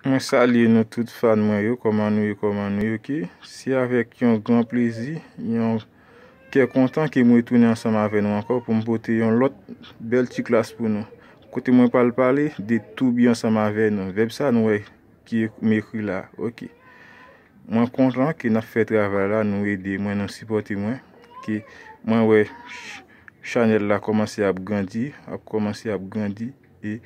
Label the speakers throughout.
Speaker 1: Mwen salye nou tout fan mwen yo, koman nou yo, koman nou yo ki. Si avek yon gran plezi, yon ke kontan ki mwen toune ansan ma ven nou anko pou mbote yon lot bel ti klas pou nou. Kote mwen pal pale, de tou bi ansan ma ven nou. Veb sa nou wey, ki me kri la, okey. Mwen kontan ki nap fet rava la nou wey de mwen nan sipote mwen. Ki mwen wey, chanel la komanse ap gandi, ap komanse ap gandi, e...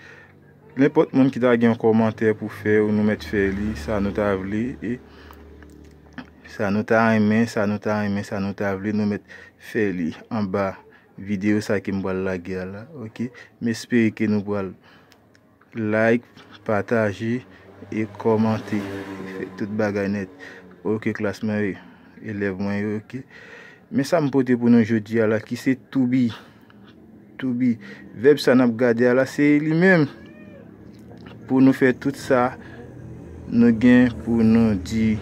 Speaker 1: Lèmpote moun ki da ge yon komantèr pou fè ou nou mèt fè li, sa nou ta vli. E sa nou ta anmen, sa nou ta anmen, sa nou ta vli. Nou mèt fè li anba videyo sa ke mboal lage a la. Mè speri ke nou boal like, pataje, e komantè. Fè tout bagay net. Ou ke klasman e lev mwen yo. Mè sa mpote pou nou jodi a la ki se toubi. Toubi. Vèb sa nap gade a la se li mèm. Po nou fè tout sa, nou gen pou nou di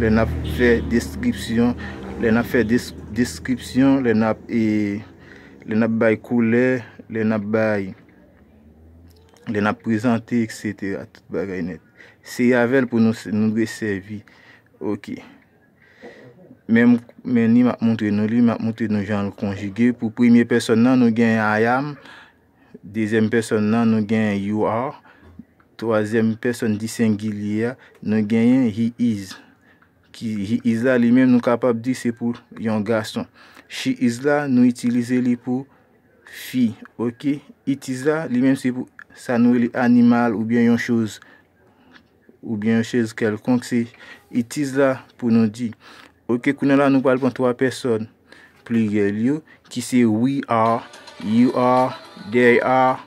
Speaker 1: lè nap fè deskripsyon, lè nap fè deskripsyon, lè nap e, bay koule, lè nap bay, lè nap prezante, etc. Se y avèl pou nou resèvi. Meni m ap moutre nou li, m ap moutre nou jan konjige. Po premier person nan nou gen Ayam, dezem person nan nou gen You Are. Troazem person di sengilia, nou genyen he is. Ki he is la, li men nou kapap di se pou yon gaston. She is la, nou itilize li pou fi. Ok, it is la, li men se pou sa nou animal ou bien yon chouz. Ou bien yon chouz kelkonk se. It is la pou nou di. Ok, kounen la nou pali pou an towa person. Plie li yo, ki se we are, you are, they are.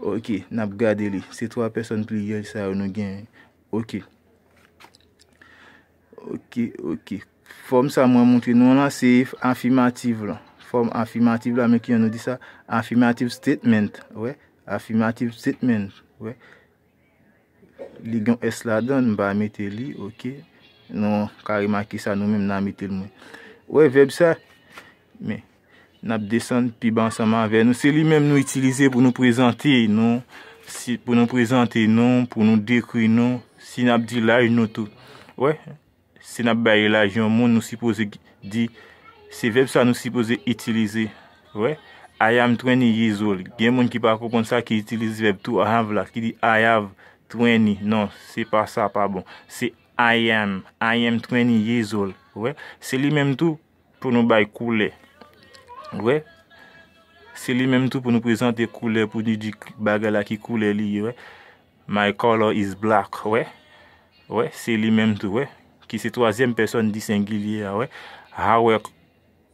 Speaker 1: Ok, nap gade li. Se 3 person pli yo li sa yo nou gen. Ok. Ok, ok. Form sa mwen mwantwe nou la se afirmative la. Form afirmative la men ki yo nou di sa. Afirmative statement. Afirmative statement. Li gen es la don mba metel li. Ok. Nou karima ki sa nou men mnametel mwen. Ou e veb sa. Mwen. Nap desen pi bansanman ve nou. Se li menm nou itilize pou nou prezante nou. Po nou prezante nou. Po nou dekri nou. Si nap di laj nou tou. Ouè. Se nap baye laj yon moun nou sipose di. Se veb sa nou sipose itilize. Ouè. I am 20 years old. Gen moun ki pa akopon sa ki itilize veb tou a av la. Ki di I have 20. Non. Se pa sa pa bon. Se I am. I am 20 years old. Ouè. Se li menm tou pou nou baye koule. Wè, se li menm tou pou nou prezante koule, pou nou di baga la ki koule li, wè. My color is black, wè. Wè, se li menm tou, wè. Ki se toazem peson di sengilie, wè. Our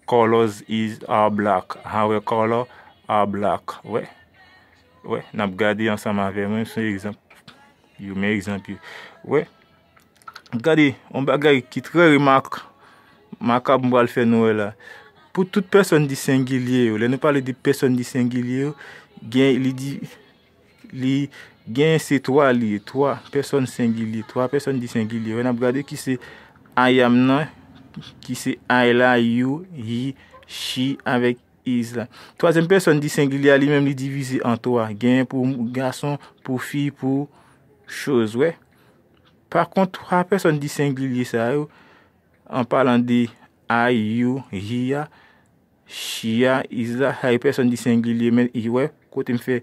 Speaker 1: colors are black. Our colors are black, wè. Wè, nanp gade yon sa ma ve, mwen se yon exemple. Yon men exemple, wè. Gade, yon baga ki tre rimak, makab mbal fe nou e la. Po tout person di sengilye yo, le nou pale di person di sengilye yo, gen li di, li gen se towa li, towa, person sengilye, towa person di sengilye yo, en ap gade ki se ayam nan, ki se ayla, yu, hi, shi, avek iz lan. Troazen person di sengilye li men li divize an towa, gen pou gason, pou fi, pou chouz we. Par kont, towa person di sengilye sa yo, an palan de ay, yu, hi, ya, Chia, isa, hay person di sengilie men, i wè, kote m fè,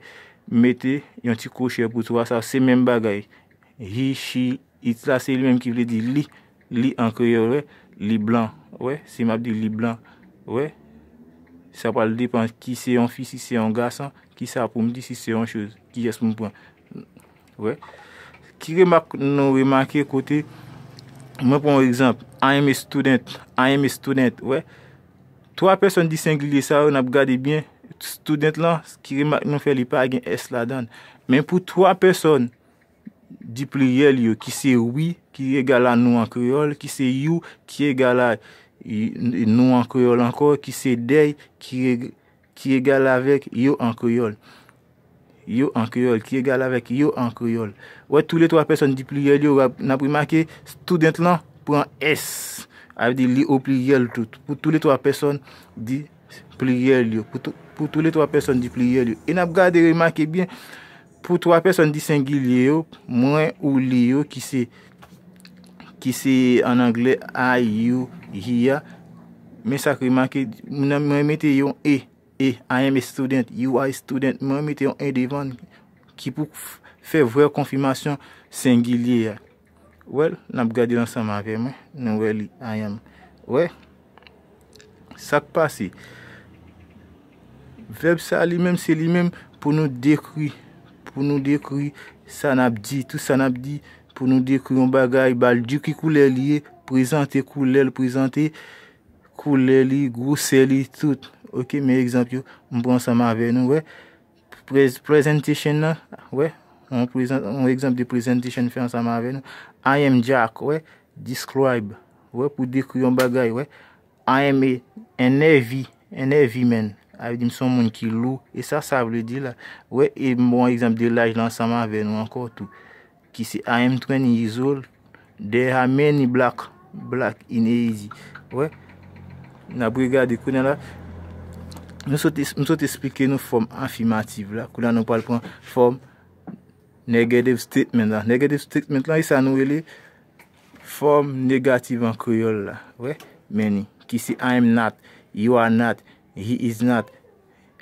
Speaker 1: metè, yon ti koche pou twa sa, se men bagay. Hi, chi, itla, se yon mèm ki vle di li, li ankyo, wè, li blan, wè, se m ap di li blan, wè. Sa pal depan, ki se yon fi, si se yon gasan, ki sa apoum, di si se yon chouz, ki jes m pou an, wè. Ki re mak nou re makè kote, mwen pon wè exemple, I am a student, I am a student, wè. Tro aperson di sengli de sa ou nan ap gade bien, student lan ki remak nan fe li pa agen S la dan. Men pou tro aperson di pli yel yo, ki se wii ki regala nou an kriol, ki se yu ki regala nou an kriol ankor, ki se dey ki regala vek yo an kriol. Yo an kriol, ki regala vek yo an kriol. Ou et tou le tro aperson di pli yel yo, nan ap remake student lan pran S. ap di li ou pliyel tout, pou tou le twa person di pliyel yo, pou tou le twa person di pliyel yo. E nap gade remake bin pou twa person di sengilye yo, mwen ou li yo ki se, ki se an angle, are you here? Men sa kremanke, mwen meteyon e, e, I am a student, you are a student, mwen meteyon e devan ki pou fe vwe konfirmasyon sengilye ya. Wel, nab gade yon sama ve mwen, nou we li a yam. We, sak pa si. Veb sa li menm, se li menm pou nou dekri. Pou nou dekri, sa nab di, tout sa nab di. Pou nou dekri yon bagay, bal di ki koule li, e, prezante koule, prezante koule li, gwo se li, tout. Ok, me ekzampyo, mbon sama ve nou we. Presentation la, we. Un ekzamp de prezentasyon fè an saman ve nou. I am Jack. Describe. Pou dekou yon bagay. I am a heavy man. Avidim son moun ki lou. E bon sa sa vle di la. E moun ekzamp de laj lan saman ve nou anko tout. Ki se I am 20 years old. There are many black in easy. Na bou yi gade kounen la. Moun sote spike nou form afimative la. Kounen nou palpon form afimative. Negatif statement lan. Negatif statement lan is an wili form negatif an kuyol la. We? Meni. Ki si I'm not. You are not. He is not.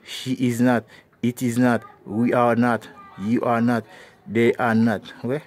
Speaker 1: She is not. It is not. We are not. You are not. They are not. We?